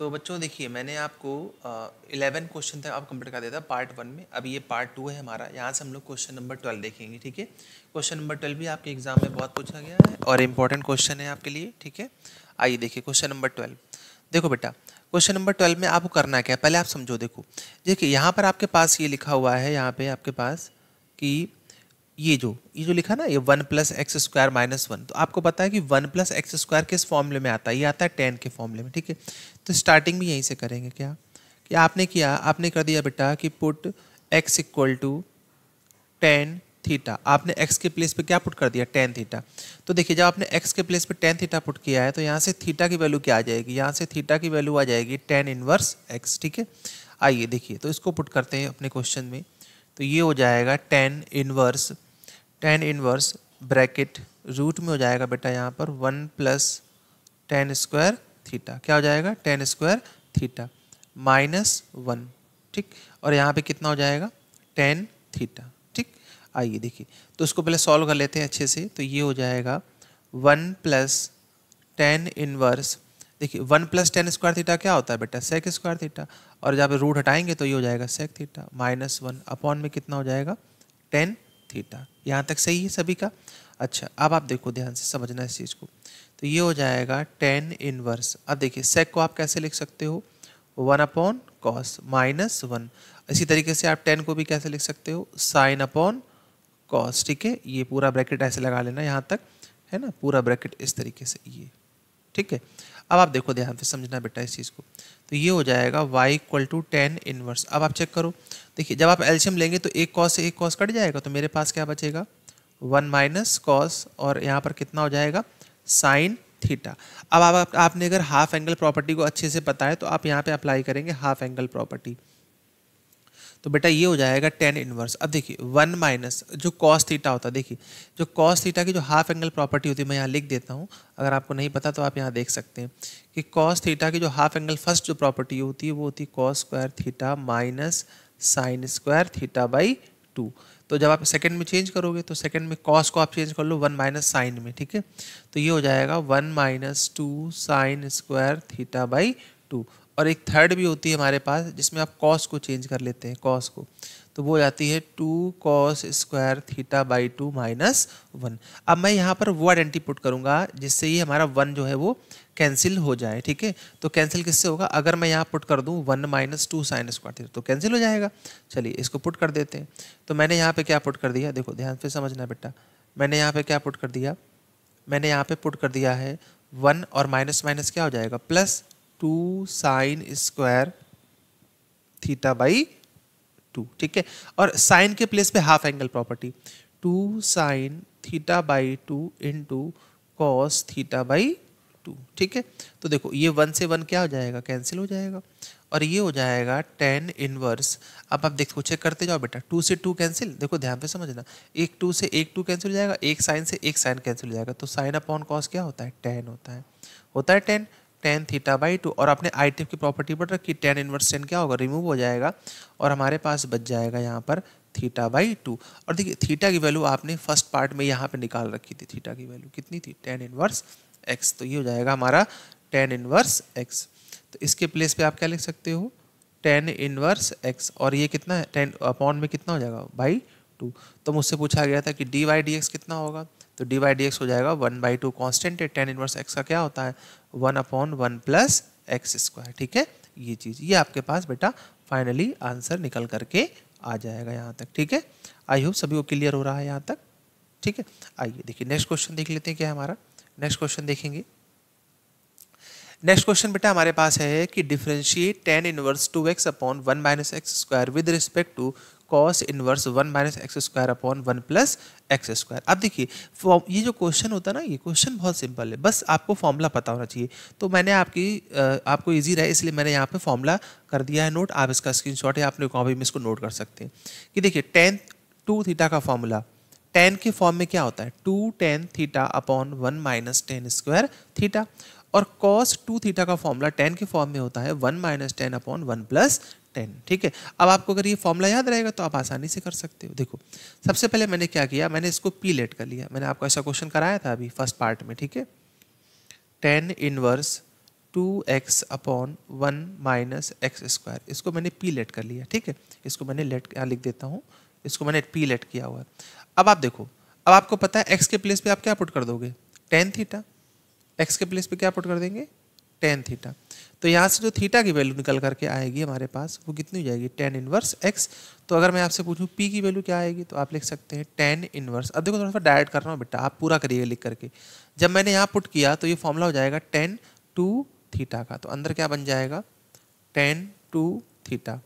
तो बच्चों देखिए मैंने आपको इलेवन क्वेश्चन तक आप कंप्लीट कर दिया था पार्ट वन में अभी ये पार्ट टू है हमारा यहाँ से हम लोग क्वेश्चन नंबर ट्वेल्व देखेंगे ठीक है क्वेश्चन नंबर ट्वेल्व भी आपके एग्जाम में बहुत पूछा गया है और इम्पोर्टेंट क्वेश्चन है आपके लिए ठीक है आइए देखिए क्वेश्चन नंबर ट्वेल्व देखो बेटा क्वेश्चन नंबर ट्वेल्व में आपको करना क्या है पहले आप समझो देखो देखिए यहाँ पर आपके पास ये लिखा हुआ है यहाँ पर आपके पास कि ये जो ये जो लिखा ना ये one plus x square minus one तो आपको पता है कि वन प्लस एक्स स्क्वायर किस फॉर्मूले में आता है ये आता है टेन के फॉर्मूले में ठीक है तो स्टार्टिंग भी यहीं से करेंगे क्या कि आपने किया आपने कर दिया बेटा कि put x equal to tan theta आपने एक्स के प्लेस पे क्या पुट कर दिया टेन थीटा तो देखिए जब आपने एक्स के प्लेस पे टेन थीटा पुट किया है तो यहाँ से थीटा की वैल्यू क्या आ जाएगी यहाँ से थीटा की वैल्यू आ जाएगी टेन इनवर्स एक्स ठीक है आइए देखिए तो इसको पुट करते हैं अपने क्वेश्चन में तो ये हो जाएगा tan inverse tan inverse bracket root में हो जाएगा बेटा यहाँ पर one plus tan square theta क्या हो जाएगा tan square theta minus one ठीक और यहाँ पे कितना हो जाएगा टेन थीटा ठीक आइए देखिए तो उसको पहले सॉल्व कर लेते हैं अच्छे से तो ये हो जाएगा वन प्लस टेन इनवर्स देखिए one plus tan square theta क्या होता है बेटा सेक स्क्वायर थीटा और जब रूट हटाएंगे तो ये हो जाएगा sec theta minus one upon में कितना हो जाएगा टेन थीटा यहाँ तक सही है सभी का अच्छा अब आप देखो ध्यान से समझना इस चीज़ को तो ये हो जाएगा टेन इनवर्स अब देखिए सेक को आप कैसे लिख सकते हो one upon cos minus one इसी तरीके से आप टेन को भी कैसे लिख सकते हो साइन अपॉन कॉस ठीक है ये पूरा ब्रैकेट ऐसे लगा लेना यहाँ तक है ना पूरा ब्रैकेट इस तरीके से ये ठीक है अब आप देखो ध्यान से समझना बेटा इस चीज़ को तो ये हो जाएगा y equal to tan inverse अब आप चेक करो देखिए जब आप एल्शियम लेंगे तो एक कॉस से एक कॉस कट जाएगा तो मेरे पास क्या बचेगा वन माइनस कॉस और यहाँ पर कितना हो जाएगा साइन थीटा अब आप, आपने अगर हाफ एंगल प्रॉपर्टी को अच्छे से पता है तो आप यहाँ पे अप्लाई करेंगे हाफ एंगल प्रॉपर्टी तो बेटा ये हो जाएगा टेन इनवर्स अब देखिए वन माइनस जो कॉस थीटा होता है देखिए जो कॉस थीटा की जो हाफ एंगल प्रॉपर्टी होती है मैं यहाँ लिख देता हूँ अगर आपको नहीं पता तो आप यहाँ देख सकते हैं कि कॉस थीटा की जो हाफ एंगल फर्स्ट जो प्रॉपर्टी होती है वो होती है cos square theta minus sine square theta by two तो जब आप सेकेंड में चेंज करोगे तो सेकंड में कॉस को आप चेंज कर लो वन माइनस साइन में ठीक है तो ये हो जाएगा one minus two sine square theta by two और एक थर्ड भी होती है हमारे पास जिसमें आप कॉस को चेंज कर लेते हैं कॉस को तो वो जाती है two cos square theta by two minus one अब मैं यहाँ पर वो आइडेंटी पुट करूँगा जिससे ये हमारा वन जो है वो कैंसिल हो जाए ठीक है तो कैंसिल किससे होगा अगर मैं यहाँ पुट कर दूँ one minus two sine square theta तो कैंसिल हो जाएगा चलिए इसको पुट कर देते हैं तो मैंने यहाँ पर क्या पुट कर दिया देखो ध्यान से समझना बेटा मैंने यहाँ पर क्या पुट कर दिया मैंने यहाँ पर पुट कर दिया है वन और माइनस माइनस क्या हो जाएगा plus two sine square theta by two ठीक है और साइन के प्लेस पे half angle property two sine theta by two into cos theta by two ठीक है तो देखो ये वन से वन क्या हो जाएगा कैंसिल हो जाएगा और ये हो जाएगा टेन इनवर्स अब आप देखो चेक करते जाओ बेटा टू से टू कैंसिल देखो ध्यान पे समझना एक टू से एक टू कैंसिल हो जाएगा एक साइन से एक साइन कैंसिल हो जाएगा तो साइन अपॉन कॉस क्या होता है टेन होता है होता है tan tan theta by two और आपने आई टी की प्रॉपर्टी पर रखी टेन इनवर्स टेन क्या होगा रिमूव हो जाएगा और हमारे पास बच जाएगा यहाँ पर थीटा बाई टू और देखिए थीटा की वैल्यू आपने फर्स्ट पार्ट में यहाँ पे निकाल रखी थी थीटा की वैल्यू कितनी थी टेन इनवर्स एक्स तो ये हो जाएगा हमारा टेन इनवर्स एक्स तो इसके प्लेस पर आप क्या लिख सकते हो टेन इनवर्स एक्स और ये कितना है टेन अपॉन में कितना हो जाएगा बाई टू तो मुझसे पूछा गया था कि डी वाई डी एक्स कितना होगा तो डी वाई डी एक्स हो जाएगा वन बाई टू कॉन्स्टेंट है टेन इनवर्स एक्स का क्या होता है one upon one plus x square ठीक है ये चीज़ ये आपके पास बेटा फाइनली आंसर निकल करके आ जाएगा यहाँ तक ठीक है आई होप सभी को क्लियर हो रहा है यहाँ तक ठीक है आइए देखिए नेक्स्ट क्वेश्चन देख लेते हैं क्या हमारा नेक्स्ट क्वेश्चन देखेंगे नेक्स्ट क्वेश्चन बेटा हमारे पास है कि differentiate tan inverse two x upon one minus x square with respect to cos inverse one minus x square upon one plus x square अब देखिए ये जो क्वेश्चन होता है ना ये क्वेश्चन बहुत सिंपल है बस आपको फॉर्मूला पता होना चाहिए तो मैंने आपकी आपको इजी रहे इसलिए मैंने यहाँ पे फॉर्मूला कर दिया है नोट आप इसका स्क्रीनशॉट है आपने कॉपी में इसको नोट कर सकते हैं कि देखिए टेन टू थीटा का फॉर्मूला टेन के फॉर्म में क्या होता है two tan theta upon one minus tan square theta और कॉस टू थीटा का फॉर्मूला टेन के फॉर्म में होता है one minus tan upon one plus tan ठीक है अब आपको अगर ये फॉर्मूला याद रहेगा तो आप आसानी से कर सकते हो देखो सबसे पहले मैंने क्या किया मैंने इसको पी लेट कर लिया मैंने आपको ऐसा क्वेश्चन कराया था अभी फर्स्ट पार्ट में ठीक है tan inverse two x upon one minus x square इसको मैंने पी लेट कर लिया ठीक है इसको मैंने लेट यहाँ लिख देता हूँ इसको मैंने पी लेट किया हुआ है अब आप देखो अब आपको पता है एक्स के प्लेस पर आप क्या पुट कर दोगे टेन थीटा एक्स के प्लेस पर क्या पुट कर देंगे टेन थीटा तो यहाँ से जो थीटा की वैल्यू निकल करके आएगी हमारे पास वो कितनी हो जाएगी टेन इनवर्स एक्स तो अगर मैं आपसे पूछूँ पी की वैल्यू क्या आएगी तो आप लिख सकते हैं टेन इनवर्स अब देखो थोड़ा सा डायरेक्ट कर रहा हूँ बेटा आप पूरा करिएगा लिख करके जब मैंने यहाँ पुट किया तो ये फॉर्मूला हो जाएगा टेन टू थीटा का तो अंदर क्या बन जाएगा टेन टू थीटा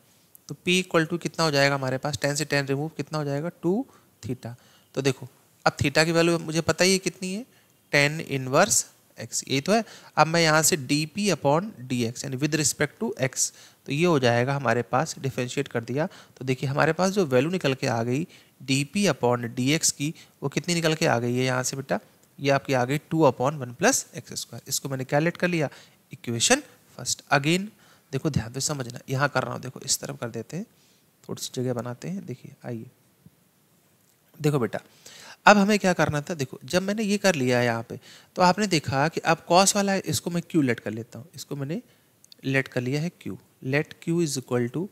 तो पी इक्वल टू कितना हो जाएगा हमारे पास टेन से टेन रिमूव कितना हो जाएगा टू थीटा तो देखो अब थीटा की वैल्यू मुझे पता ही है कितनी है टेन इनवर्स एक्स ये तो है अब मैं यहाँ से d p upon d x यानी विद रिस्पेक्ट टू एक्स तो ये हो जाएगा हमारे पास डिफ्रेंशिएट कर दिया तो देखिए हमारे पास जो वैल्यू निकल के आ गई d p upon d x की वो कितनी निकल के आ गई है यहाँ से बेटा ये आपकी आ गई two upon one plus x square इसको मैंने कैलकुलेट कर लिया इक्वेशन फर्स्ट अगेन देखो ध्यान से समझना यहाँ कर रहा हूँ देखो इस तरफ कर देते हैं थोड़ी सी जगह बनाते हैं देखिए आइए देखो बेटा अब हमें क्या करना था देखो जब मैंने ये कर लिया है यहाँ पे तो आपने देखा कि अब कॉस वाला है इसको मैं क्यू लेट कर लेता हूँ इसको मैंने लेट कर लिया है q let q is equal to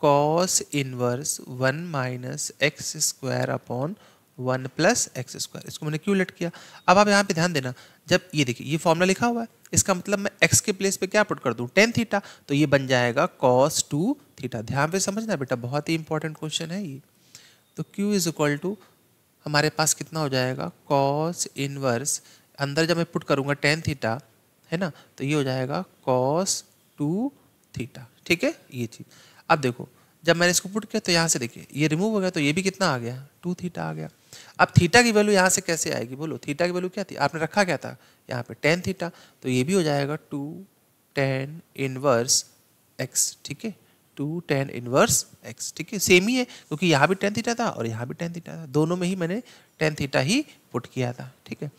cos inverse one minus x square upon one plus x square इसको मैंने क्यू लेट किया अब आप यहाँ पे ध्यान देना जब ये देखिए ये फॉर्मूला लिखा हुआ है इसका मतलब मैं एक्स के प्लेस पे क्या पुट कर दूँ टेन थीटा तो ये बन जाएगा कॉस टू थीटा ध्यान पे समझना बेटा बहुत ही इंपॉर्टेंट क्वेश्चन है ये तो क्यू इज इक्वल टू हमारे पास कितना हो जाएगा कॉस इनवर्स अंदर जब मैं पुट करूँगा टेन थीटा है ना तो ये हो जाएगा कॉस टू थीटा ठीक है ये चीज़ अब देखो जब मैंने इसको पुट किया तो यहाँ से देखिए ये रिमूव हो गया तो ये भी कितना आ गया टू थीटा आ गया अब थीटा की वैल्यू यहाँ से कैसे आएगी बोलो थीटा की वैल्यू क्या थी आपने रखा क्या था यहाँ पे टेन थीटा तो ये भी हो जाएगा टू टेन इनवर्स एक्स ठीक है टू टेन इनवर्स एक्स ठीक है सेम ही है क्योंकि यहाँ भी टेन थीटा था और यहाँ भी टेन थीटा था दोनों में ही मैंने टेन थीटा ही पुट किया था ठीक है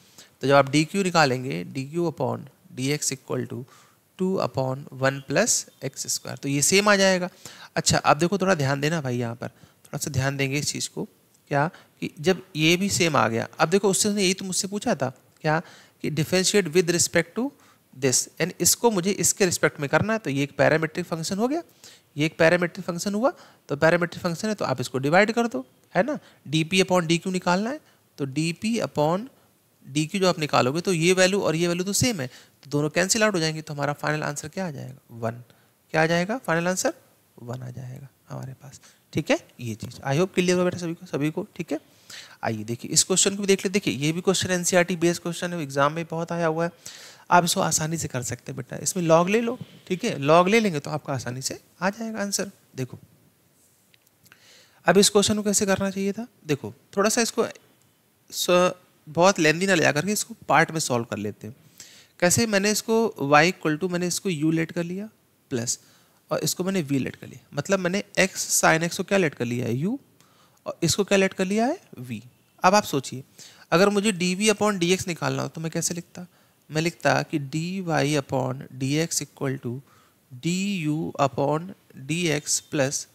तो जब आप डी क्यू निकालेंगे d q upon d x equal to two upon one plus x square तो ये सेम आ जाएगा अच्छा आप देखो थोड़ा ध्यान देना भाई यहाँ पर थोड़ा सा ध्यान देंगे इस चीज़ को क्या कि जब ये भी सेम आ गया अब देखो उससे यही तो मुझसे पूछा था क्या कि differentiate with respect to this and इसको मुझे इसके रिस्पेक्ट में करना है तो ये एक पैरामेट्रिक फंक्शन हो गया ये एक पैरामेट्रिक फंक्शन हुआ तो पैरामेट्रिक फंक्शन है तो आप इसको डिवाइड कर दो है ना d p upon d q निकालना है तो d p upon d q जो आप निकालोगे तो ये वैल्यू और ये वैल्यू तो सेम है तो दोनों कैंसिल आउट हो जाएंगे तो हमारा फाइनल आंसर क्या आ जाएगा वन क्या आ जाएगा फाइनल आंसर वन आ जाएगा हमारे पास ठीक है ये चीज़ आई होप क्लियर होगा बेटा सभी को सभी को ठीक है आइए देखिए इस क्वेश्चन को भी देख ले देखिए ये भी क्वेश्चन एनसीईआरटी बेस्ड क्वेश्चन है एग्जाम में बहुत आया हुआ है आप इसको आसानी से कर सकते हैं बेटा इसमें लॉग ले लो ठीक है लॉग ले लेंगे तो आपका आसानी से आ जाएगा आंसर देखो अब इस क्वेश्चन को कैसे करना चाहिए था देखो थोड़ा सा इसको बहुत लेंदी ना ले जाकर इसको पार्ट में सॉल्व कर लेते हैं कैसे मैंने इसको y इक्वल टू मैंने इसको u लेट कर लिया प्लस और इसको मैंने v लेट कर लिया मतलब मैंने x साइन एक्स को क्या लेट कर लिया है u और इसको क्या लेट कर लिया है v अब आप सोचिए अगर मुझे डी वी अपॉन डी निकालना हो तो मैं कैसे लिखता मैं लिखता कि d y upon d x equal to d u upon d x plus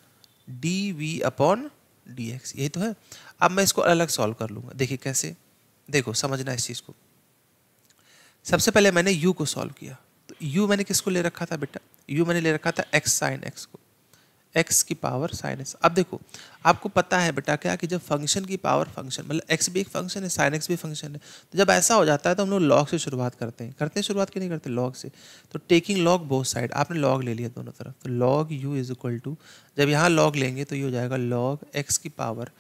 d v upon d x यही तो है अब मैं इसको अलग सॉल्व कर लूँगा देखिए कैसे देखो समझना इस चीज़ को सबसे पहले मैंने यू को सॉल्व किया तो यू मैंने किसको ले रखा था बेटा यू मैंने ले रखा था एक्स साइन एक्स को एक्स की पावर साइन एक्स अब देखो आपको पता है बेटा क्या कि जब फंक्शन की पावर फंक्शन मतलब एक्स भी एक फंक्शन है साइन एक्स भी फंक्शन है तो जब ऐसा हो जाता है तो हम लोग लॉग से शुरुआत करते हैं करते हैं शुरुआत की नहीं करते लॉग से तो टेकिंग लॉग बोथ साइड आपने लॉग ले लिया दोनों तरफ तो log u is equal to जब यहाँ लॉग लेंगे तो ये हो जाएगा लॉग एक्स की पावर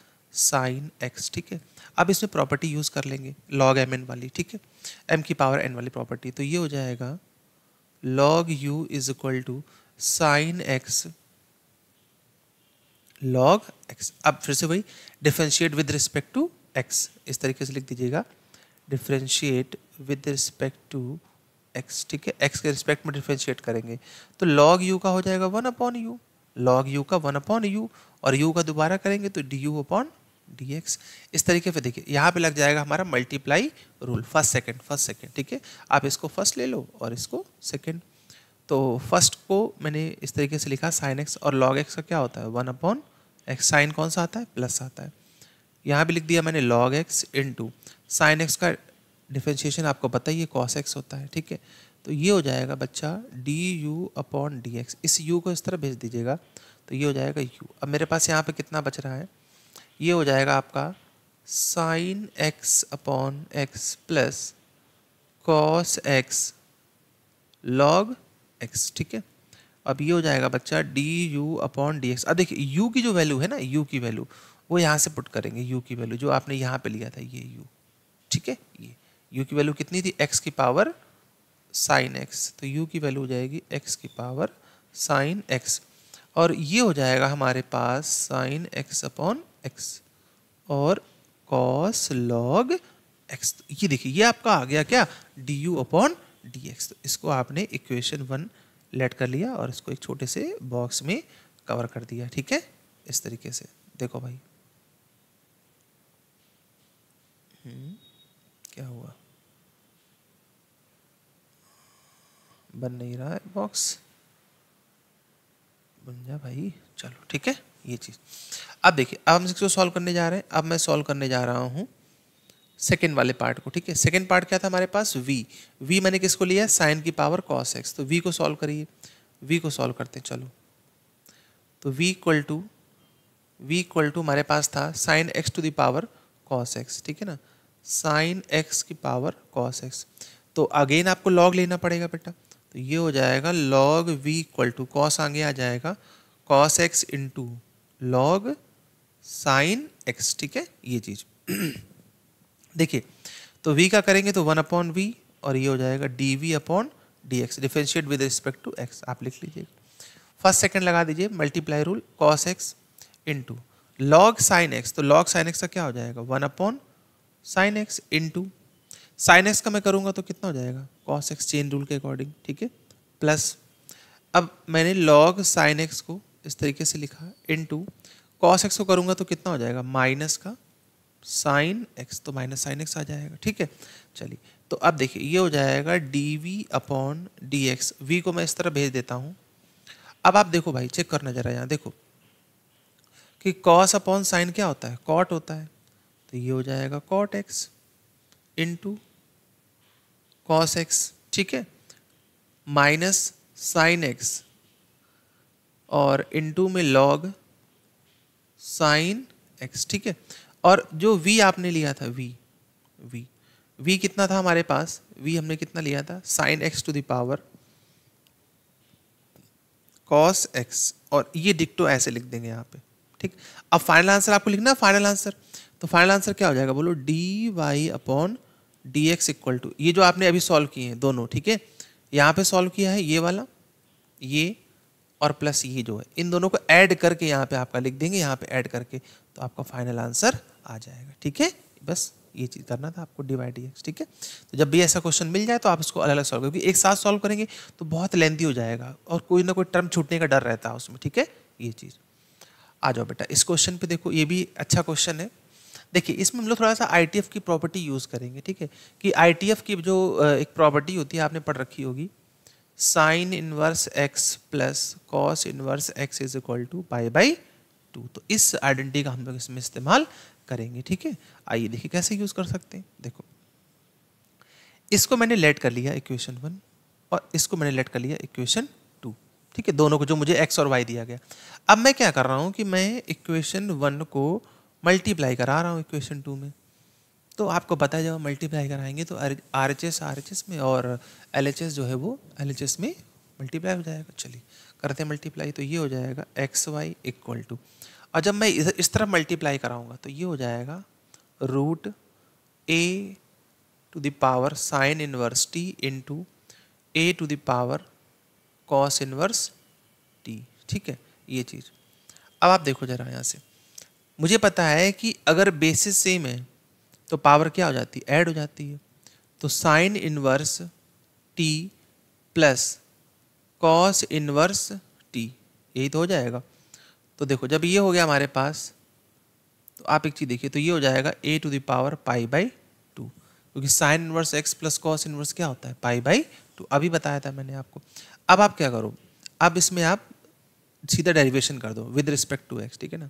साइन एक्स ठीक है अब इसमें प्रॉपर्टी यूज़ कर लेंगे लॉग एम एन वाली ठीक है एम की पावर एन वाली प्रॉपर्टी तो ये हो जाएगा log u is equal to sine x log x अब फिर से वही differentiate with respect to x इस तरीके से लिख दीजिएगा differentiate with respect to x ठीक है एक्स के रिस्पेक्ट में डिफ्रेंशिएट करेंगे तो लॉग यू का हो जाएगा one upon u log u का वन अपॉन यू और यू का दोबारा करेंगे तो d u upon d x इस तरीके से देखिए यहाँ पे लग जाएगा हमारा multiply rule first second first second ठीक है आप इसको फर्स्ट ले लो और इसको सेकेंड तो फर्स्ट को मैंने इस तरीके से लिखा साइन एक्स और लॉग एक्स का क्या होता है वन अपॉन एक्स साइन कौन सा आता है प्लस आता है यहाँ भी लिख दिया मैंने log x into sine x का डिफ्रेंशिएशन आपको पता ही है कॉस एक्स होता है ठीक है तो ये हो जाएगा बच्चा d u upon d x इस यू को इस तरह भेज दीजिएगा तो ये हो जाएगा यू अब मेरे पास यहाँ पर कितना बच रहा है ये हो जाएगा आपका sine x upon x plus cos x log x ठीक है अब ये हो जाएगा बच्चा d u upon d x अब देखिए यू की जो वैल्यू है ना यू की वैल्यू वो यहाँ से पुट करेंगे यू की वैल्यू जो आपने यहाँ पे लिया था ये यू ठीक है ये यू की वैल्यू कितनी थी एक्स की पावर साइन एक्स तो यू की वैल्यू हो जाएगी एक्स की पावर साइन एक्स और ये हो जाएगा हमारे पास साइन एक्स अपॉन एक्स और कॉस लॉग एक्स ये देखिए ये आपका आ गया क्या d u upon d x तो इसको आपने इक्वेशन वन लेट कर लिया और इसको एक छोटे से बॉक्स में कवर कर दिया ठीक है इस तरीके से देखो भाई हम्म, क्या हुआ बन नहीं रहा है बॉक्स बन जा भाई चलो ठीक है ये चीज़ अब देखिए अब हम इसको सॉल्व करने जा रहे हैं अब मैं सॉल्व करने जा रहा हूँ सेकेंड वाले पार्ट को ठीक है सेकेंड पार्ट क्या था हमारे पास वी वी मैंने किसको लिया है साइन की पावर कॉस एक्स तो वी को सॉल्व करिए वी को सॉल्व करते हैं चलो तो v equal to v equal to हमारे पास था sine x to the power cos x ठीक है ना साइन एक्स की पावर कॉस एक्स तो अगेन आपको लॉग लेना पड़ेगा बेटा तो ये हो जाएगा log v equal to cos आगे आ जाएगा cos x into log sine x ठीक है ये चीज़ देखिए तो v का करेंगे तो वन अपॉन वी और ये हो जाएगा d v upon d x differentiate with respect to x आप लिख लीजिएगा फर्स्ट सेकंड लगा दीजिए multiply rule cos x to log sine x तो लॉग साइन एक्स का क्या हो जाएगा one upon sine x to sine x का मैं करूँगा तो कितना हो जाएगा कॉस एक्स चेन रूल के अकॉर्डिंग ठीक है प्लस अब मैंने लॉग साइन एक्स को इस तरीके से लिखा इन टू कॉस एक्स को करूँगा तो कितना हो जाएगा माइनस का साइन एक्स तो माइनस साइन एक्स आ जाएगा ठीक है चलिए तो अब देखिए ये हो जाएगा d v upon d x v को मैं इस तरह भेज देता हूँ अब आप देखो भाई चेक करना जरा यहाँ देखो कि कॉस अपॉन साइन क्या होता है कॉट होता है तो ये हो जाएगा cot x into cos x ठीक है माइनस साइन एक्स और इंटू में लॉग साइन एक्स ठीक है और जो वी आपने लिया था वी वी वी कितना था हमारे पास वी हमने कितना लिया था sine x to the power cos x और ये डिक्टो ऐसे लिख देंगे यहाँ पे ठीक अब फाइनल आंसर आपको लिखना है फाइनल आंसर तो फाइनल आंसर क्या हो जाएगा बोलो d y upon d x equal to ये जो आपने अभी सॉल्व किए हैं दोनों ठीक है यहाँ पे सॉल्व किया है ये वाला ये और प्लस ये जो है इन दोनों को ऐड करके यहाँ पे आपका लिख देंगे यहाँ पे ऐड करके तो आपका फाइनल आंसर आ जाएगा ठीक है बस ये चीज़ करना था आपको डिवाइड ठीक है तो जब भी ऐसा क्वेश्चन मिल जाए तो आप इसको अलग अलग सॉल्व क्योंकि एक साथ सॉल्व करेंगे तो बहुत लेंथी हो जाएगा और कोई ना कोई टर्म छूटने का डर रहता है उसमें ठीक है ये चीज़ आ जाओ बेटा इस क्वेश्चन पे देखो ये भी अच्छा क्वेश्चन है देखिए इसमें हम लोग थोड़ा सा आई की प्रॉपर्टी यूज़ करेंगे ठीक है कि आई की जो एक प्रॉपर्टी होती है आपने पढ़ रखी होगी sine inverse x plus cos inverse x is equal to pi by two तो इस आइडेंटिटी का हम लोग इसमें इस्तेमाल करेंगे ठीक है आइए देखिए कैसे यूज़ कर सकते हैं देखो इसको मैंने लेट कर लिया इक्वेशन वन और इसको मैंने लेट कर लिया इक्वेशन टू ठीक है दोनों को जो मुझे एक्स और वाई दिया गया अब मैं क्या कर रहा हूँ कि मैं इक्वेशन वन को मल्टीप्लाई करा रहा हूँ इक्वेशन टू में तो आपको पता जब हम मल्टीप्लाई कराएंगे तो R H S R H S में और एल एच एस जो है वो एल एच एस में मल्टीप्लाई हो जाएगा चलिए करते हैं मल्टीप्लाई तो ये हो जाएगा एक्स वाई इक्वल टू और जब मैं इस, इस मल्टीप्लाई कराऊंगा तो ये हो जाएगा root a to the power sine inverse t into a to the power cos inverse t ठीक है ये चीज़ अब आप देखो ज़रा यहाँ से मुझे पता है कि अगर बेसिस सेम है तो पावर क्या हो जाती है ऐड हो जाती है तो sine inverse t plus cos inverse t यही तो हो जाएगा तो देखो जब ये हो गया हमारे पास तो आप एक चीज़ देखिए तो ये हो जाएगा a to the power pi by two क्योंकि sine inverse x plus cos inverse क्या होता है पाई बाई टू अभी बताया था मैंने आपको अब आप क्या करो अब इसमें आप सीधा डेरिवेशन कर दो विद रिस्पेक्ट टू एक्स ठीक है ना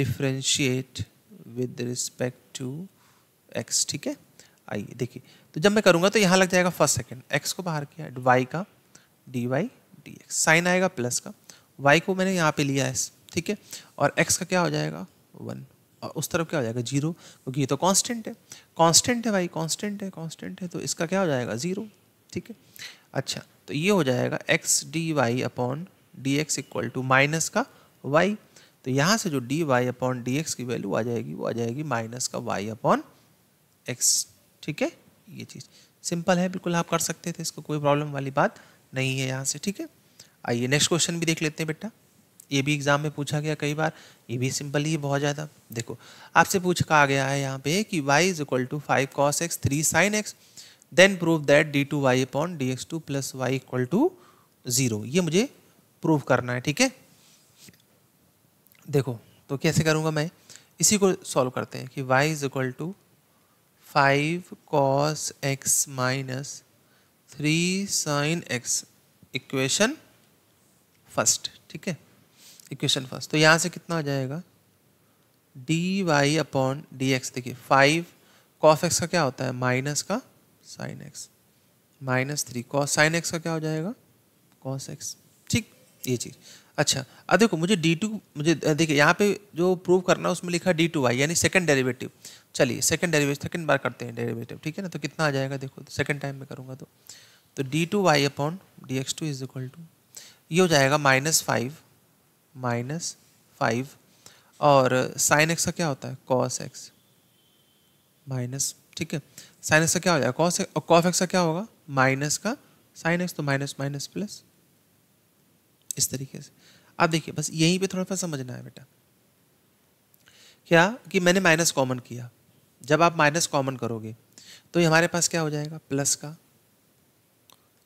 differentiate with respect to x ठीक है आइए देखिए तो जब मैं करूँगा तो यहाँ लग जाएगा फर्स्ट सेकेंड एक्स को बाहर किया वाई का d y d x sine आएगा प्लस का वाई को मैंने यहाँ पे लिया है ठीक है और एक्स का क्या हो जाएगा वन और उस तरफ क्या हो जाएगा जीरो क्योंकि ये तो कांस्टेंट है कांस्टेंट है भाई कांस्टेंट है कांस्टेंट है तो इसका क्या हो जाएगा ज़ीरो ठीक है अच्छा तो ये हो जाएगा x d y upon d x equal to minus का वाई तो यहाँ से जो d y upon d x की वैल्यू आ जाएगी वो आ जाएगी माइनस का वाई अपॉन एक्स ठीक है ये चीज़ सिंपल है बिल्कुल आप कर सकते थे इसको कोई प्रॉब्लम वाली बात नहीं है यहाँ से ठीक है आइए नेक्स्ट क्वेश्चन भी देख लेते हैं बेटा ये भी एग्ज़ाम में पूछा गया कई बार ये भी सिंपल ही बहुत ज़्यादा देखो आपसे पूछ कहा गया है यहाँ पे कि y is equal to five cos x three sine x then prove that d two y upon d x two plus y equal to zero ये मुझे प्रूव करना है ठीक है देखो तो कैसे करूँगा मैं इसी को सॉल्व करते हैं कि y is equal to five cos x minus three sine x equation first ठीक है इक्वेशन फर्स्ट तो यहाँ से कितना आ जाएगा d y upon d x देखिए फाइव कॉस एक्स का क्या होता है माइनस का sine x minus three cos sine x का क्या हो जाएगा कॉस एक्स ठीक ये चीज़ अच्छा अब देखो मुझे डी टू मुझे देखिए यहाँ पे जो प्रूव करना है उसमें लिखा डी टू वाई यानी सेकंड डेरिवेटिव चलिए सेकंड डेरिवेटिव सेकंड बार करते हैं डेरिवेटिव ठीक है ना तो कितना आ जाएगा देखो सेकंड टाइम में करूँगा तो तो d two y upon d x two is equal to ये हो जाएगा माइनस फाइव माइनस फाइव और साइन एक्स का क्या होता है कॉस एक्स माइनस ठीक है साइन एक्स का क्या हो जाएगा कॉस और कॉफ एक्स का क्या होगा माइनस का साइन एक्स तो माइनस माइनस प्लस इस तरीके से अब देखिए बस यहीं पे थोड़ा सा समझना है बेटा क्या कि मैंने माइनस कॉमन किया जब आप माइनस कॉमन करोगे तो ये हमारे पास क्या हो जाएगा प्लस का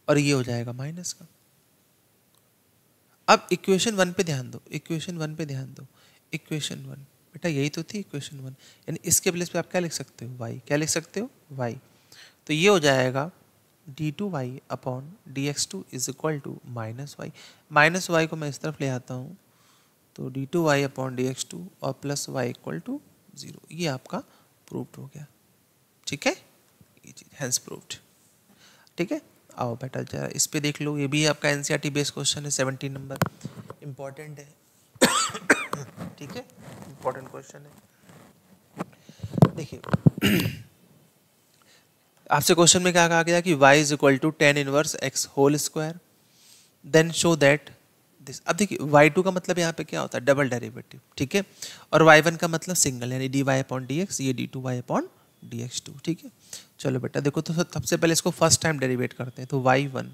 और ये हो जाएगा माइनस का अब इक्वेशन वन पे ध्यान दो इक्वेशन वन पे ध्यान दो इक्वेशन वन बेटा यही तो थी इक्वेशन वन यानी इसके प्लेस पे आप क्या लिख सकते हो वाई क्या लिख सकते हो वाई तो ये हो जाएगा d two y upon d x two is equal to minus y minus y को मैं इस तरफ ले आता हूँ तो d two y upon d x two और plus y equal to zero ये आपका प्रूफ हो गया ठीक है ये चीज़ हैंस प्रूव्ड ठीक है आओ बेटा जरा इस पर देख लो ये भी आपका N C R T based question है सेवनटीन नंबर इम्पॉर्टेंट है ठीक है इम्पॉर्टेंट क्वेश्चन है देखिए आपसे क्वेश्चन में क्या कहा गया कि y is equal to tan inverse x whole square then show that this अब देखिए वाई टू का मतलब यहाँ पे क्या होता है डबल डेरिवेटिव ठीक है और y1 का मतलब सिंगल यानी d y upon d x ये d two y upon d x two ठीक है चलो बेटा देखो तो सबसे पहले इसको फर्स्ट टाइम डेरीवेट करते हैं तो वाई वन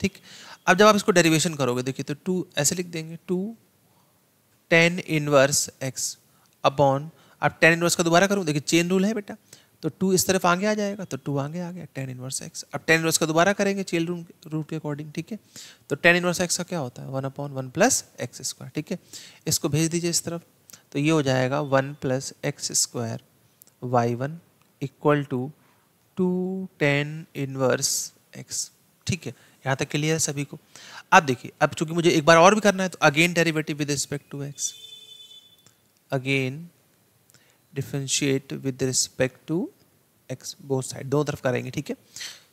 ठीक अब जब आप इसको डेरिवेशन करोगे देखिए तो टू ऐसे लिख देंगे two tan inverse x upon अब टेन इनवर्स का दोबारा करूँ देखिए चेन रूल है बेटा तो टू इस तरफ आगे आ जाएगा तो टू आगे आ गया टेन इनवर्स एक्स अब टेन इनवर्स का दोबारा करेंगे चेल रूम रूट के अकॉर्डिंग ठीक है तो टेन इनवर्स एक्स का क्या होता है one upon one plus x square ठीक है इसको भेज दीजिए इस तरफ तो ये हो जाएगा one plus x square y one equal to two tan inverse x ठीक है यहाँ तक क्लियर है सभी को आप देखिए अब चूंकि मुझे एक बार और भी करना है तो again derivative with respect to x again differentiate with respect to x both side दोनों तरफ करेंगे ठीक है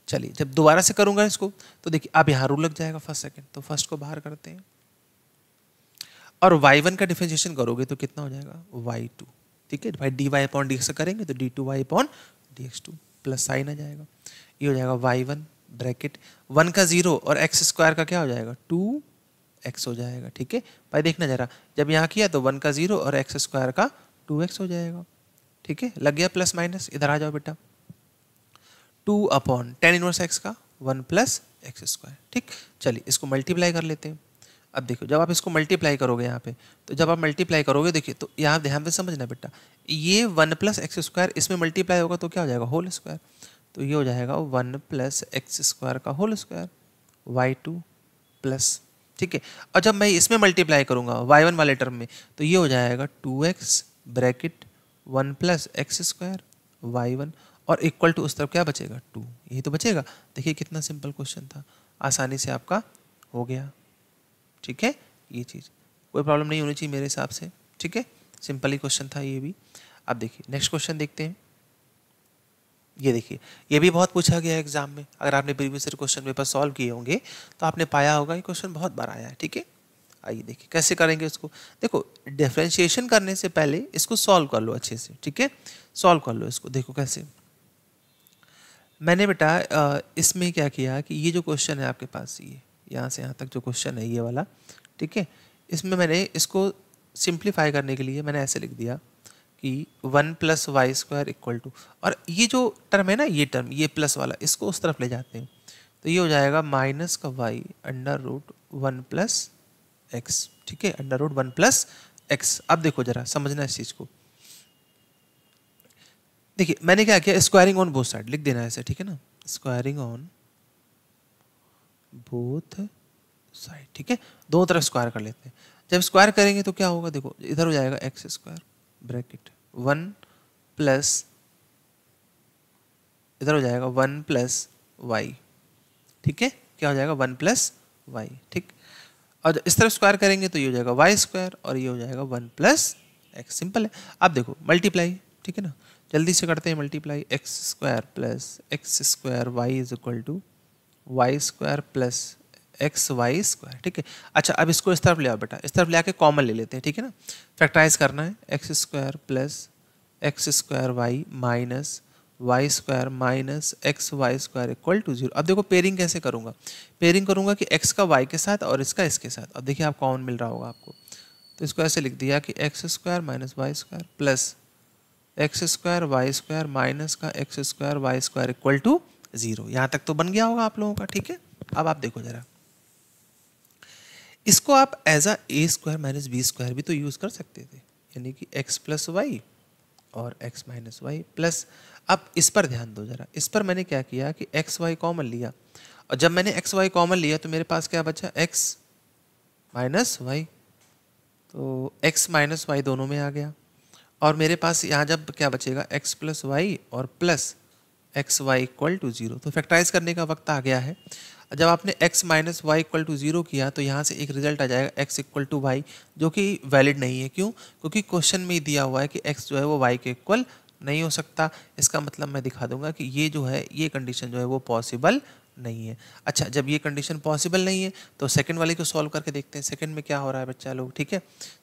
चलिए जब दोबारा से करूँगा इसको तो देखिए अब यहाँ रूल लग जाएगा फर्स्ट सेकेंड तो फर्स्ट को बाहर करते हैं और वाई वन का डिफ्रेंशिएशन करोगे तो कितना हो जाएगा वाई टू ठीक है भाई d y upon d x करेंगे तो d two y upon d x two plus sine आ जाएगा ये हो जाएगा वाई वन ब्रैकेट वन का जीरो और एक्स स्क्वायर का क्या हो जाएगा टू एक्स हो जाएगा ठीक है भाई देखना जरा जब यहाँ किया तो वन का जीरो और एक्स स्क्वायर का टू एक्स हो जाएगा ठीक है लग गया प्लस माइनस इधर आ जाओ बेटा two upon tan inverse x का वन प्लस एक्स स्क्वायर ठीक चलिए इसको मल्टीप्लाई कर लेते हैं अब देखो जब आप इसको मल्टीप्लाई करोगे यहाँ पे तो जब आप मल्टीप्लाई करोगे देखिए तो यहाँ ध्यान से समझना बेटा ये वन प्लस एक्स स्क्वायर इसमें मल्टीप्लाई होगा तो क्या हो जाएगा होल स्क्वायर तो ये हो जाएगा वन प्लस एक्स स्क्वायर का whole square y two plus ठीक है और जब मैं इसमें मल्टीप्लाई करूँगा वाई वन वाले टर्म में तो ये हो जाएगा two x bracket one plus x square y one और इक्वल टू उस तरफ क्या बचेगा टू यही तो बचेगा देखिए कितना सिंपल क्वेश्चन था आसानी से आपका हो गया ठीक है ये चीज़ कोई प्रॉब्लम नहीं होनी चाहिए मेरे हिसाब से ठीक है सिंपल ही क्वेश्चन था ये भी अब देखिए नेक्स्ट क्वेश्चन देखते हैं ये देखिए ये भी बहुत पूछा गया है एग्जाम में अगर आपने प्रीवियस क्वेश्चन पेपर सॉल्व किए होंगे तो आपने पाया होगा ये क्वेश्चन बहुत बार आया है ठीक है आइए देखिए कैसे करेंगे इसको देखो डिफ्रेंशिएशन करने से पहले इसको सॉल्व कर लो अच्छे से ठीक है सॉल्व कर लो इसको देखो कैसे मैंने बेटा इसमें क्या किया कि ये जो क्वेश्चन है आपके पास ये यहाँ से यहाँ तक जो क्वेश्चन है ये वाला ठीक है इसमें मैंने इसको सिंप्लीफाई करने के लिए मैंने ऐसे लिख दिया कि one plus y square equal to और ये जो टर्म है ना ये टर्म ये प्लस वाला इसको उस तरफ ले जाते हैं तो ये हो जाएगा माइनस का y under root one plus x ठीक है under root one plus x अब देखो जरा समझना इस चीज़ को देखिए मैंने क्या किया स्क्वायरिंग ऑन बोथ साइड लिख देना ऐसे ठीक है ना स्क्वायरिंग ऑन बोथ साइड ठीक है दोनों तरफ स्क्वायर कर लेते हैं जब स्क्वायर करेंगे तो क्या होगा देखो इधर हो जाएगा x square bracket one plus इधर हो जाएगा वन प्लस वाई ठीक है क्या हो जाएगा वन प्लस वाई ठीक और इस तरफ स्क्वायर करेंगे तो ये हो जाएगा वाई स्क्वायर और ये हो जाएगा वन प्लस एक्स सिंपल है आप देखो मल्टीप्लाई ठीक है ना जल्दी से करते हैं multiply x square plus x square y is equal to y square plus x y square ठीक है अच्छा अब इसको इस तरफ ले आओ बेटा इस तरफ ले आके कॉमन ले लेते हैं ठीक है ना फैक्टराइज करना है x square plus x square y minus y square minus x y square equal to zero अब देखो पेयरिंग कैसे करूँगा पेयरिंग करूँगा कि एक्स का वाई के साथ और इसका इसके साथ अब देखिए आप कॉमन मिल रहा होगा आपको तो इसको ऐसे लिख दिया कि x square minus y square plus x square y square minus का x square y square equal to zero यहाँ तक तो बन गया होगा आप लोगों का ठीक है अब आप देखो ज़रा इसको आप एज आ a square minus b square भी तो यूज़ कर सकते थे यानी कि एक्स प्लस वाई और एक्स माइनस वाई प्लस अब इस पर ध्यान दो जरा इस पर मैंने क्या किया कि एक्स वाई कॉमन लिया और जब मैंने एक्स वाई कॉमन लिया तो मेरे पास क्या बचा एक्स माइनस वाई तो एक्स माइनस वाई दोनों में आ गया और मेरे पास यहाँ जब क्या बचेगा एक्स प्लस वाई और plus x y equal to zero तो फैक्टराइज करने का वक्त आ गया है जब आपने x minus y equal to zero किया तो यहाँ से एक रिजल्ट आ जाएगा x इक्वल टू वाई जो कि वैलिड नहीं है क्यों क्योंकि क्वेश्चन में ही दिया हुआ है कि x जो है वो y के इक्वल नहीं हो सकता इसका मतलब मैं दिखा दूंगा कि ये जो है ये कंडीशन जो है वो पॉसिबल नहीं है अच्छा जब ये कंडीशन पॉसिबल नहीं है तो सेकंड वाले को सॉल्व करके देखते हैं सेकंड में क्या हो रहा है बच्चा लोग ठीक है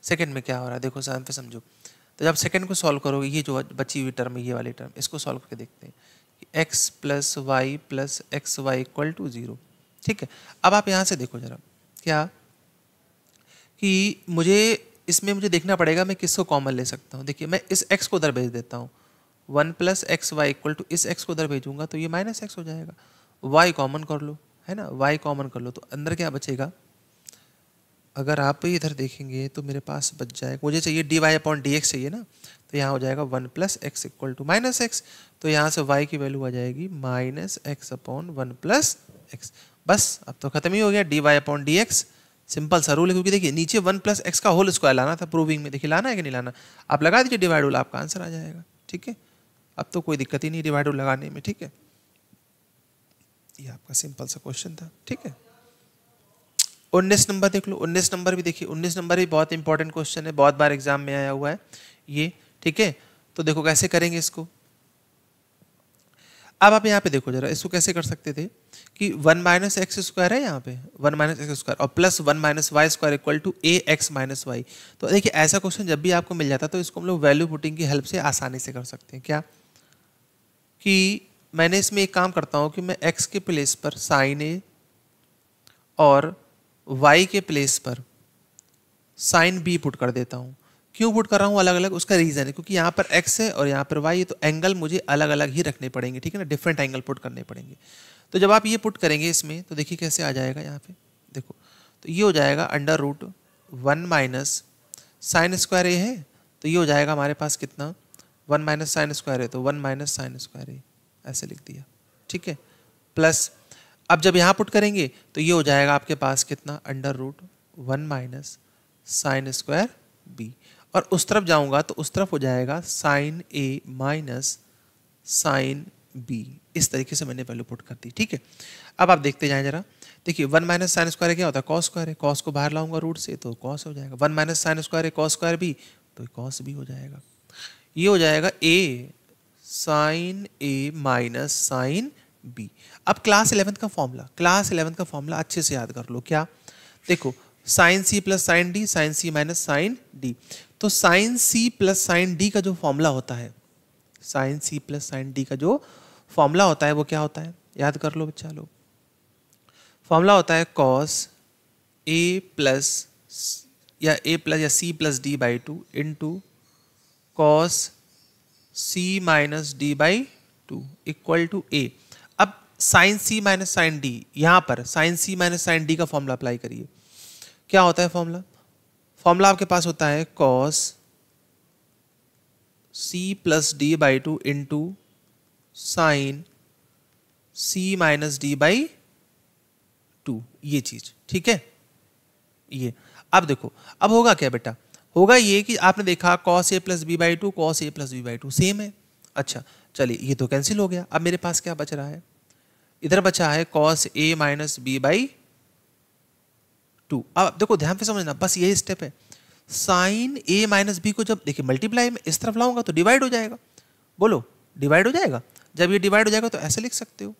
सेकंड में क्या हो रहा है देखो साम पे समझो तो जब सेकंड को सॉल्व करोगे ये जो बची हुई टर्म ये वाली टर्म इसको सॉल्व करके देखते हैं कि x plus y plus x y equal to zero ठीक है अब आप यहाँ से देखो जरा क्या कि मुझे इसमें मुझे देखना पड़ेगा मैं किसको कॉमन ले सकता हूँ देखिए मैं इस एक्स को उधर भेज देता हूँ one plus x y equal to इस एक्स को उधर भेजूंगा तो ये माइनस एक्स हो जाएगा वाई कॉमन कर लो है ना वाई कॉमन कर लो तो अंदर क्या बचेगा अगर आप इधर देखेंगे तो मेरे पास बच जाएगा मुझे चाहिए d y upon d x चाहिए ना तो यहाँ हो जाएगा one plus x equal to minus x तो यहाँ से वाई की वैल्यू आ जाएगी minus x upon one plus x बस अब तो खत्म ही हो गया d y upon d x simple सा रूल है क्योंकि देखिए नीचे वन प्लस एक्स का होल स्क्वायर लाना था प्रूविंग में देखिए लाना है कि नहीं लाना आप लगा दीजिए डिवाइड वाला आपका आंसर आ जाएगा ठीक है अब तो कोई दिक्कत ही नहीं डिवाइडर लगाने में ठीक है ये आपका सिंपल सा क्वेश्चन था ठीक है उन्नीस नंबर देख लो उन्नीस नंबर भी देखिए उन्नीस नंबर भी बहुत इंपॉर्टेंट क्वेश्चन है बहुत बार एग्जाम में आया हुआ है ये ठीक है तो देखो कैसे करेंगे इसको अब आप यहाँ पे देखो जरा इसको कैसे कर सकते थे कि वन माइनस एक्स स्क्वायर है यहाँ पे वन माइनस एक्स स्क्वायर और plus one minus y square equal to a x minus y तो देखिए ऐसा क्वेश्चन जब भी आपको मिल जाता है तो इसको हम लोग वैल्यू पुटिंग की हेल्प से आसानी से कर सकते हैं क्या कि मैंने इसमें एक काम करता हूँ कि मैं x के प्लेस पर साइन ए और y के प्लेस पर साइन बी पुट कर देता हूँ क्यों पुट कर रहा हूँ अलग अलग उसका रीज़न है क्योंकि यहाँ पर x है और यहाँ पर y है तो एंगल मुझे अलग अलग ही रखने पड़ेंगे ठीक है ना डिफरेंट एंगल पुट करने पड़ेंगे तो जब आप ये पुट करेंगे इसमें तो देखिए कैसे आ जाएगा यहाँ पर देखो तो ये हो जाएगा under root one minus sine square a है तो ये हो जाएगा हमारे पास कितना वन माइनस साइन स्क्वायर है तो वन माइनस साइन स्क्वायर है ऐसे लिख दिया ठीक है प्लस अब जब यहाँ पुट करेंगे तो ये हो जाएगा आपके पास कितना under root one minus sine square b और उस तरफ जाऊँगा तो उस तरफ हो जाएगा sine a minus sine b इस तरीके से मैंने पहले पुट कर दी ठीक है अब आप देखते जाएँ जरा देखिए वन माइनस साइन स्क्वायर क्या होता है कॉस स्क्वायर है कॉस को बाहर लाऊंगा रूट से तो कॉस हो जाएगा वन माइनस साइन स्क्वायर है कॉस स्क्वायर बी तो कॉस भी हो जाएगा ये हो जाएगा a sine a minus sine b अब क्लास इलेवेंथ का फॉर्मूला क्लास इलेवेंथ का फॉर्मूला अच्छे से याद कर लो क्या देखो sine c plus sine d sine c minus sine d तो sine c plus sine d का जो फॉर्मूला होता है sine c plus sine d का जो फॉर्मूला होता है वो क्या होता है याद कर लो बच्चा लोग फॉर्मूला होता है कॉस ए प्लस या ए प्लस या c plus d by two into cos c minus d by two equal to a अब sine c minus sine d यहाँ पर sine c minus sine d का formula apply करिए क्या होता है फॉर्मूला फॉर्मूला आपके पास होता है cos c plus d by two into sine c minus d by two ये चीज ठीक है ये अब देखो अब होगा क्या बेटा होगा ये कि आपने देखा cos a plus b by two cos a plus b by two same है अच्छा चलिए ये तो कैंसिल हो गया अब मेरे पास क्या बच रहा है इधर बचा है cos a minus b by two अब देखो ध्यान से समझना बस यही स्टेप है साइन ए माइनस बी को जब देखिए मल्टीप्लाई में इस तरफ लाऊंगा तो डिवाइड हो जाएगा बोलो डिवाइड हो जाएगा जब ये डिवाइड हो जाएगा तो ऐसे लिख सकते हो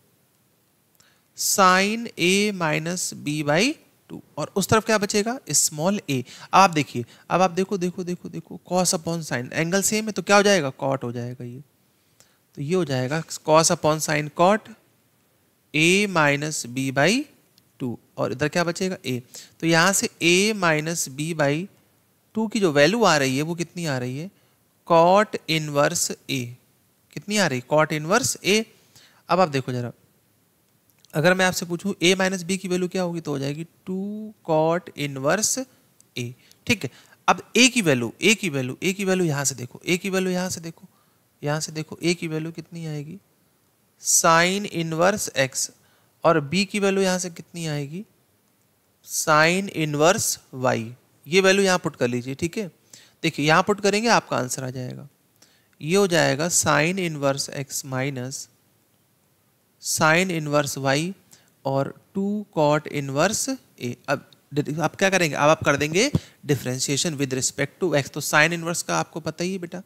sine a minus b by two और उस तरफ क्या बचेगा स्मॉल ए आप देखिए अब आप देखो देखो देखो देखो cos upon sine angle same है तो क्या हो जाएगा कॉट हो जाएगा ये तो ये हो जाएगा cos upon sine cot a minus b by two और इधर क्या बचेगा ए तो यहाँ से a minus b by two की जो वैल्यू आ रही है वो कितनी आ रही है कॉट इनवर्स ए कितनी आ रही है कॉट इनवर्स ए अब आप देखो जरा अगर मैं आपसे पूछूं ए माइनस बी की वैल्यू क्या होगी तो हो जाएगी टू कॉट इनवर्स ए ठीक है अब ए की वैल्यू ए की वैल्यू ए की वैल्यू यहाँ से देखो ए की वैल्यू यहाँ से देखो यहाँ से देखो ए की वैल्यू कितनी आएगी साइन इनवर्स एक्स और बी की वैल्यू यहाँ से कितनी आएगी साइन इनवर्स वाई ये वैल्यू यहाँ पुट कर लीजिए ठीक है देखिए यहाँ पुट करेंगे आपका आंसर आ जाएगा ये हो जाएगा sine inverse x minus sine inverse y और टू कॉट इनवर्स ए अब आप क्या करेंगे अब आप कर देंगे differentiation with respect to x तो साइन इनवर्स का आपको पता ही है बेटा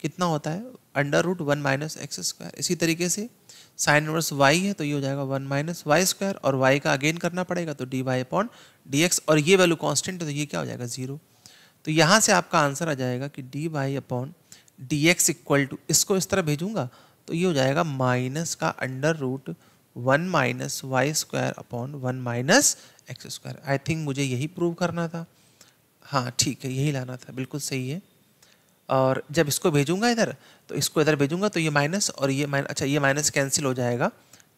कितना होता है under root one minus x square इसी तरीके से साइन इनवर्स वाई है तो ये हो जाएगा वन माइनस वाई स्क्वायर और वाई का अगेन करना पड़ेगा तो d y upon d x और ये वैल्यू कॉन्स्टेंट है तो ये क्या हो जाएगा ज़ीरो तो यहाँ से आपका आंसर आ जाएगा कि d y upon d x equal to इसको इस तरह भेजूंगा तो ये हो जाएगा माइनस का under root one minus y square upon one minus x square I think मुझे यही प्रूव करना था हाँ ठीक है यही लाना था बिल्कुल सही है और जब इसको भेजूंगा इधर तो इसको इधर भेजूंगा तो ये माइनस और ये माइनस अच्छा ये माइनस कैंसिल हो जाएगा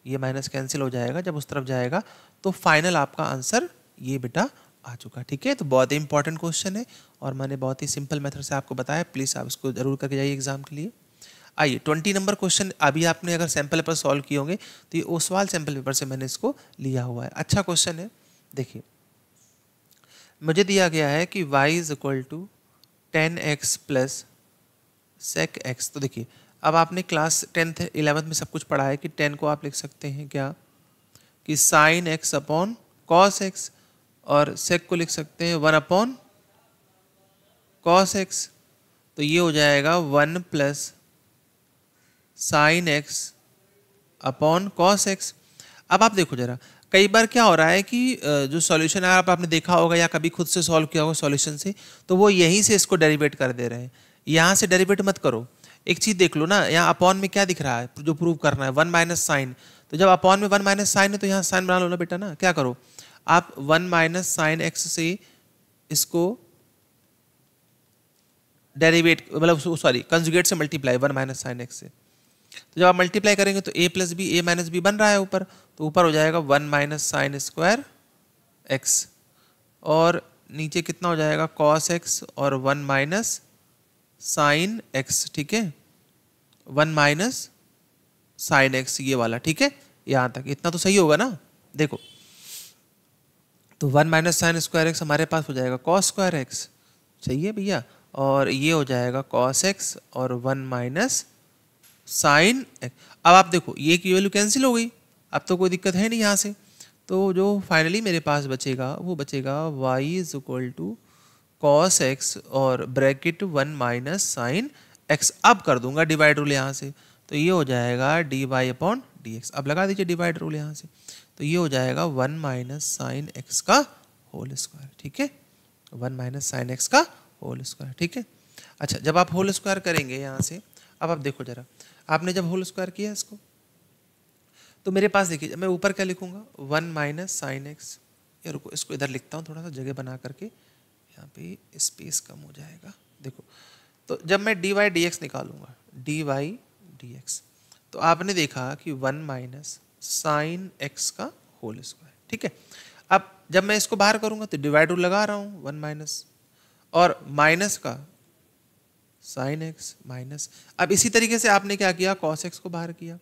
ये माइनस कैंसिल हो जाएगा जब उस तरफ जाएगा तो फाइनल आपका आंसर ये बेटा आ चुका ठीक है तो बहुत ही इंपॉर्टेंट क्वेश्चन है और मैंने बहुत ही सिंपल मेथड से आपको बताया प्लीज़ आप इसको ज़रूर करके जाइए एग्ज़ाम के लिए आइए ट्वेंटी नंबर क्वेश्चन अभी आपने अगर सैम्पल पेपर सॉल्व किए होंगे तो ये ओसवाल सैम्पल पेपर से मैंने इसको लिया हुआ है अच्छा क्वेश्चन है देखिए मुझे दिया गया है कि y is equal to tan x plus sec x तो देखिए अब आपने क्लास टेंथ इलेवंथ में सब कुछ पढ़ा है कि टेन को आप लिख सकते हैं क्या कि sine x upon cos x और सेक को लिख सकते हैं वन अपॉन कॉस एक्स तो ये हो जाएगा one plus sine x upon cos x अब आप देखो ज़रा कई बार क्या हो रहा है कि जो सॉल्यूशन है आप आपने देखा होगा या कभी खुद से सॉल्व किया होगा सॉल्यूशन से तो वो यहीं से इसको डेरिवेट कर दे रहे हैं यहाँ से डेरिवेट मत करो एक चीज़ देख लो ना यहाँ अपॉन में क्या दिख रहा है जो प्रूव करना है वन माइनस साइन तो जब अपॉन में वन माइनस साइन है तो यहाँ साइन बना लो ना बेटा ना क्या करो आप वन माइनस साइन एक्स से इसको डेरिवेट मतलब सॉरी कंजुगेट से multiply one minus sign x से तो जब आप मल्टीप्लाई करेंगे तो a plus b a minus b बन रहा है ऊपर तो ऊपर हो जाएगा one minus sine square x और नीचे कितना हो जाएगा कॉस एक्स और वन माइनस साइन एक्स ठीक है वन माइनस साइन एक्स ये वाला ठीक है यहाँ तक इतना तो सही होगा ना देखो तो one minus sine square x हमारे पास हो जाएगा कॉस स्क्वायर एक्स चाहिए भैया और ये हो जाएगा कॉस एक्स और वन माइनस साइन अब आप देखो ये की वैल्यू कैंसिल हो गई अब तो कोई दिक्कत है नहीं यहाँ से तो जो फाइनली मेरे पास बचेगा वो बचेगा y is equal to cos x और bracket one minus sign x अब कर दूंगा डिवाइड रूल यहाँ से तो ये हो जाएगा d y upon d x अब लगा दीजिए डिवाइड रूल यहाँ से तो ये हो जाएगा वन माइनस साइन एक्स का होल स्क्वायर ठीक है वन माइनस साइन एक्स का होल स्क्वायर ठीक है अच्छा जब आप होल स्क्वायर करेंगे यहाँ से अब आप देखो जरा आपने जब होल स्क्वायर किया इसको तो मेरे पास देखिए मैं ऊपर क्या लिखूंगा वन माइनस साइन एक्स या रुको इसको इधर लिखता हूँ थोड़ा सा जगह बना करके यहाँ पे स्पेस कम हो जाएगा देखो तो जब मैं डी वाई डी एक्स निकालूंगा डी वाई डी एक्स तो आपने देखा कि वन माइनस साइन एक्स का होल स्क्वायर ठीक है अब जब मैं इसको बाहर करूंगा तो डिवाइड लगा रहा हूँ वन माइनस और माइनस का साइन एक्स माइनस अब इसी तरीके से आपने क्या किया कॉस एक्स को बाहर किया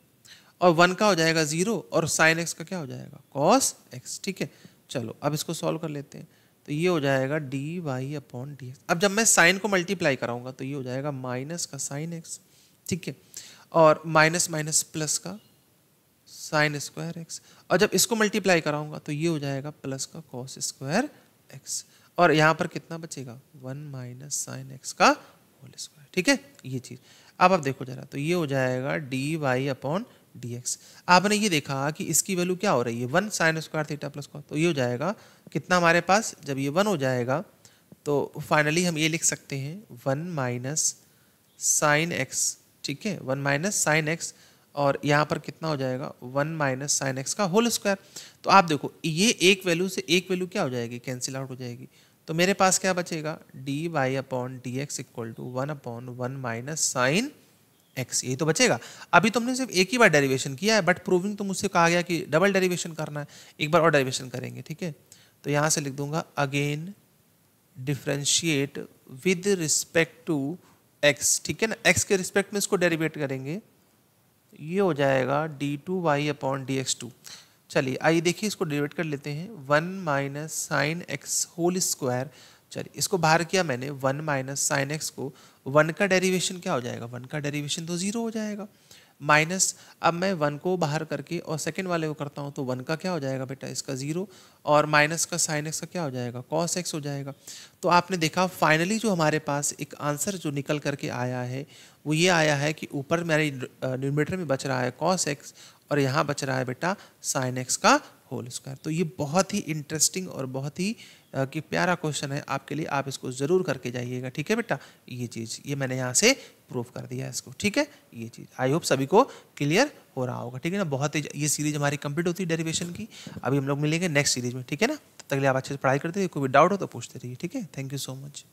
और वन का हो जाएगा ज़ीरो और साइन एक्स का क्या हो जाएगा कॉस एक्स ठीक है चलो अब इसको सॉल्व कर लेते हैं तो ये हो जाएगा d y upon d x अब जब मैं साइन को मल्टीप्लाई कराऊंगा तो ये हो जाएगा माइनस का साइन एक्स ठीक है और माइनस माइनस प्लस का साइन स्क्वायर एक्स और जब इसको मल्टीप्लाई कराऊंगा तो ये हो जाएगा प्लस का कॉस स्क्वायर एक्स और यहाँ पर कितना बचेगा वन माइनस साइन एक्स का होल स्क्वायर ठीक है ये चीज़ अब आप देखो जरा तो ये हो जाएगा d y upon d x आपने ये देखा कि इसकी वैल्यू क्या हो रही है one sine square theta plus cos तो ये हो जाएगा कितना हमारे पास जब ये वन हो जाएगा तो फाइनली हम ये लिख सकते हैं वन माइनस साइन एक्स ठीक है वन माइनस साइन एक्स और यहाँ पर कितना हो जाएगा वन माइनस साइन एक्स का होल स्क्वायर तो आप देखो ये एक वैल्यू से एक वैल्यू क्या हो जाएगी कैंसिल आउट हो जाएगी तो मेरे पास क्या बचेगा d y upon d x equal to one upon one minus sign x यही तो बचेगा अभी तुमने सिर्फ एक ही बार डेरिवेशन किया है बट प्रूविंग तो मुझसे कहा गया कि डबल डेरिवेशन करना है एक बार और डेरिवेशन करेंगे ठीक है तो यहाँ से लिख दूंगा again differentiate with respect to x ठीक है ना एक्स के रिस्पेक्ट में इसको डेरिवेट करेंगे ये हो जाएगा d two y upon d x two चलिए आइए देखिए इसको डिवाइड कर लेते हैं one minus sign x whole square चलिए इसको बाहर किया मैंने वन माइनस साइन एक्स को वन का डेरिवेशन क्या हो जाएगा वन का डेरिवेशन तो ज़ीरो हो जाएगा माइनस अब मैं वन को बाहर करके और सेकेंड वाले को करता हूँ तो वन का क्या हो जाएगा बेटा इसका ज़ीरो और माइनस का साइन एक्स का क्या हो जाएगा कॉस एक्स हो जाएगा तो आपने देखा फाइनली जो हमारे पास एक आंसर जो निकल करके आया है वो ये आया है कि ऊपर मेरे न्यूमीटर में बच रहा है कॉस एक्स और यहाँ बच रहा है बेटा साइन एक्स का होल स्क्वायर तो ये बहुत ही इंटरेस्टिंग और बहुत ही कि प्यारा क्वेश्चन है आपके लिए आप इसको ज़रूर करके जाइएगा ठीक है बेटा ये चीज़ ये मैंने यहाँ से प्रूव कर दिया इसको ठीक है ये चीज़ आई होप सभी को क्लियर हो रहा होगा ठीक है ना बहुत ही ये सीरीज हमारी कंप्लीट होती है डेरिवेशन की अभी हम लोग मिलेंगे नेक्स्ट सीरीज में ठीक है ना तो तक आप अच्छे से पढ़ाई करते रहिए कोई भी डाउट हो तो पूछते रहिए ठीक है थैंक यू सो मच